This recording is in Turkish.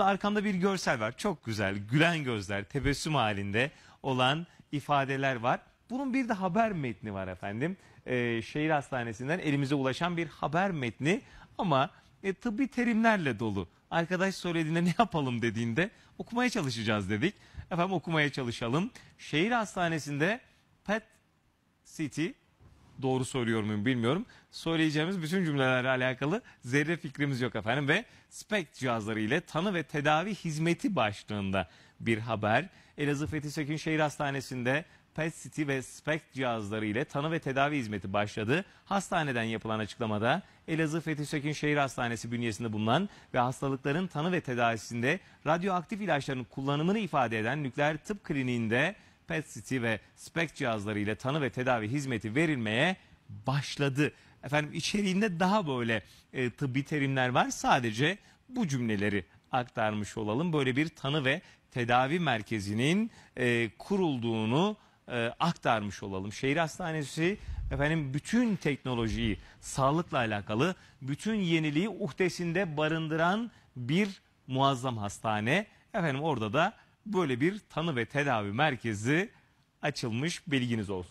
Aslında arkamda bir görsel var. Çok güzel, gülen gözler, tebessüm halinde olan ifadeler var. Bunun bir de haber metni var efendim. Ee, şehir hastanesinden elimize ulaşan bir haber metni ama e, tıbbi terimlerle dolu. Arkadaş söylediğinde ne yapalım dediğinde okumaya çalışacağız dedik. Efendim okumaya çalışalım. Şehir hastanesinde PET City doğru söylüyor muyum bilmiyorum. Söyleyeceğimiz bütün cümlelerle alakalı zerre fikrimiz yok efendim ve SPECT cihazları ile tanı ve tedavi hizmeti başlığında bir haber. Elazığ Fethi Sekin Şehir Hastanesi'nde PET CT ve SPECT cihazları ile tanı ve tedavi hizmeti başladı. Hastaneden yapılan açıklamada Elazığ Fethi Sekin Şehir Hastanesi bünyesinde bulunan ve hastalıkların tanı ve tedavisinde radyoaktif ilaçların kullanımını ifade eden nükleer tıp kliniğinde PET CT ve SPECT cihazlarıyla tanı ve tedavi hizmeti verilmeye başladı. Efendim içeriğinde daha böyle e, tıbbi terimler var. Sadece bu cümleleri aktarmış olalım. Böyle bir tanı ve tedavi merkezinin e, kurulduğunu e, aktarmış olalım. Şehir Hastanesi efendim bütün teknolojiyi, sağlıkla alakalı bütün yeniliği uhdesinde barındıran bir muazzam hastane. Efendim orada da böyle bir tanı ve tedavi merkezi açılmış bilginiz olsun.